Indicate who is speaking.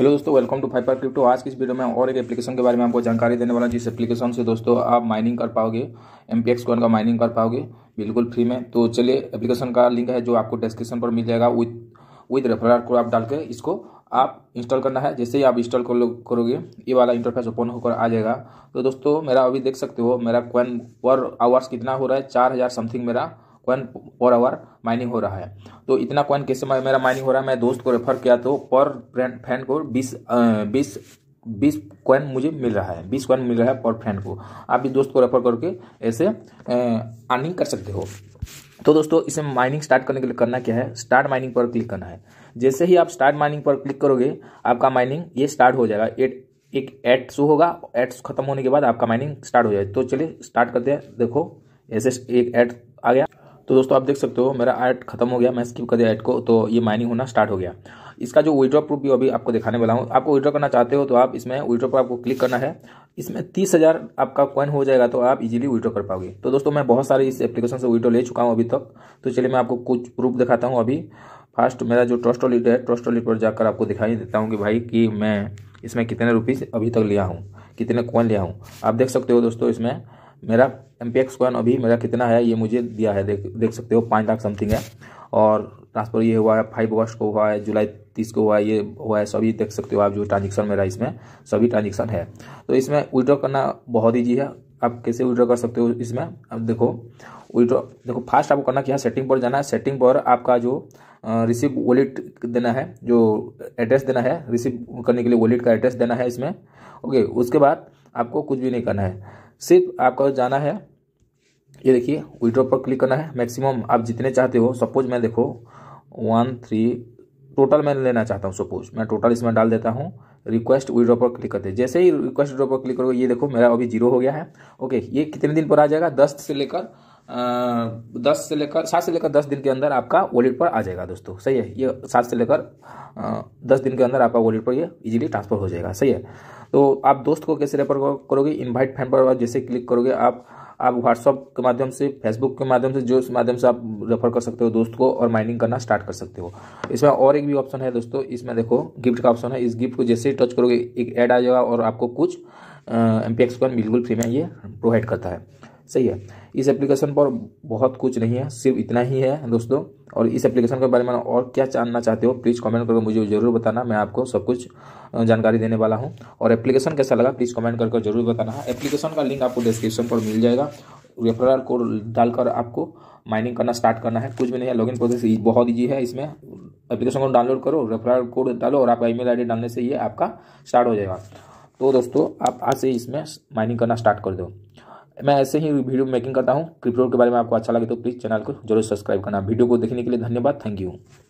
Speaker 1: hello दोस्तों welcome to फाइपर crypto आज की इस वीडियो में और एक एप्लीकेशन के बारे में आपको जानकारी देने वाला जिस एप्लीकेशन से दोस्तों आप माइनिंग कर पाओगे एम पी कॉइन का माइनिंग कर पाओगे बिल्कुल फ्री में तो चलिए एप्लीकेशन का लिंक है जो आपको डिस्क्रिप्शन पर मिल जाएगा विद विद रेफर को आप डाल के इसको आप इंस्टॉल करना है जैसे ही आप इंस्टॉल कर करोगे ये वाला इंटरफेस ओपन होकर आ जाएगा तो दोस्तों मेरा अभी देख सकते हो मेरा कॉइन पर आवर्स कितना हो रहा है चार हज़ार समथिंग मेरा कॉइन पर आवर माइनिंग हो रहा है तो इतना कॉइन कैसे मेरा माइनिंग हो रहा है मैं दोस्त को रेफर किया तो पर फ्रेंड को बीस बीस बीस कॉइन मुझे मिल रहा है बीस कॉइन मिल रहा है पर फ्रेंड को आप भी दोस्त को रेफर करके ऐसे अर्निंग कर सकते हो तो दोस्तों इसे माइनिंग स्टार्ट करने के लिए करना क्या है स्टार्ट माइनिंग पर क्लिक करना है जैसे ही आप स्टार्ट माइनिंग पर क्लिक करोगे आपका माइनिंग ये स्टार्ट हो जाएगा एट एक एड शो होगा एड खत्म होने के बाद आपका माइनिंग स्टार्ट हो जाएगा तो चलिए स्टार्ट करते हैं देखो ऐसे एक एड आ गया तो दोस्तों आप देख सकते हो मेरा ऐड खत्म हो गया मैं स्किप कर दिया ऐड को तो ये माइनिंग होना स्टार्ट हो गया इसका जो विड्रॉ प्रूफ भी अभी आपको दिखाने वाला हूँ आपको विड्रॉ करना चाहते हो तो आप इसमें विड्रॉ पर आपको क्लिक करना है इसमें तीस हज़ार आपका कॉइन हो जाएगा तो आप इजीली विड्रॉ कर पाओगे तो दोस्तों मैं बहुत सारे इस एप्लीकेशन से विड्रॉ ले चुका हूँ अभी तक तो चलिए मैं आपको कुछ प्रूफ दिखाता हूँ अभी फर्स्ट मेरा जो ट्रस्ट वॉलेट है ट्रस्ट वॉलेट पर जाकर आपको दिखाई देता हूँ कि भाई कि मैं इसमें कितने रुपीज़ अभी तक लिया हूँ कितने कॉइन लिया हूँ आप देख सकते हो दोस्तों इसमें मेरा एक्स कॉइन अभी मेरा कितना है ये मुझे दिया है देख देख सकते हो पाँच लाख समथिंग है और ट्रांसफर ये हुआ है फाइव अगस्त को हुआ है जुलाई तीस को हुआ है ये हुआ है सभी देख सकते हो आप जो ट्रांजेक्शन मेरा इसमें सभी ट्रांजेक्शन है तो इसमें विड्रॉ करना बहुत ईजी है आप कैसे विड्रॉ कर सकते हो इसमें अब देखो विड्रॉ देखो फास्ट आपको करना क्या है सेटिंग पर जाना है सेटिंग पर आपका जो रिसीव वॉलेट देना है जो एड्रेस देना है रिसीव करने के लिए वॉलेट का एड्रेस देना है इसमें ओके उसके बाद आपको कुछ भी नहीं करना है सिर्फ आपका जाना है ये देखिए विड्रो पर क्लिक करना है मैक्सिमम आप जितने चाहते हो सपोज मैं देखो वन थ्री टोटल मैं लेना चाहता हूँ सपोज मैं टोटल इसमें डाल देता हूँ रिक्वेस्ट विड्रो पर क्लिक करते जैसे ही रिक्वेस्ट विड्रो पर क्लिक करोगे ये देखो मेरा अभी जीरो हो गया है ओके ये कितने दिन पर आ जाएगा दस से लेकर दस से लेकर सात से लेकर दस दिन के अंदर आपका वॉलेट पर आ जाएगा दोस्तों सही है ये सात से लेकर दस दिन के अंदर आपका वॉलेट पर ये इजीली ट्रांसफर हो जाएगा सही है तो आप दोस्त को कैसे रेफर करोगे इनवाइट फैन पर जैसे क्लिक करोगे आप आप व्हाट्सअप के माध्यम से फेसबुक के माध्यम से जो इस माध्यम से आप रेफर कर सकते हो दोस्त को और माइनिंग करना स्टार्ट कर सकते हो इसमें और एक भी ऑप्शन है दोस्तों इसमें देखो गिफ्ट का ऑप्शन है इस गिफ्ट को जैसे ही टच करोगे एक ऐड आ जाएगा और आपको कुछ एम पी एक्स बिल्कुल फ्री में ये प्रोवाइड करता है सही है इस एप्लीकेशन पर बहुत कुछ नहीं है सिर्फ इतना ही है दोस्तों और इस एप्लीकेशन के बारे में और क्या जानना चाहते हो प्लीज़ कमेंट करके मुझे ज़रूर बताना मैं आपको सब कुछ जानकारी देने वाला हूँ और एप्लीकेशन कैसा लगा प्लीज़ कमेंट करके जरूर बताना है एप्लीकेशन का लिंक आपको डिस्क्रिप्शन पर मिल जाएगा रेफरल कोड डालकर आपको माइनिंग करना स्टार्ट करना है कुछ भी नहीं है लॉगिन प्रोसेस बहुत ईजी है इसमें एप्लीकेशन को डाउनलोड करो रेफरल कोड डालो और आपका ईमेल आईडी डालने से ये आपका स्टार्ट हो जाएगा तो दोस्तों आप आज से इसमें माइनिंग करना स्टार्ट कर दो मैं ऐसे ही वीडियो मेकिंग करता हूँ क्रिप्टो के बारे में आपको अच्छा लगे तो प्लीज़ चैनल को जरूर सब्सक्राइब करना वीडियो को देखने के लिए धन्यवाद थैंक यू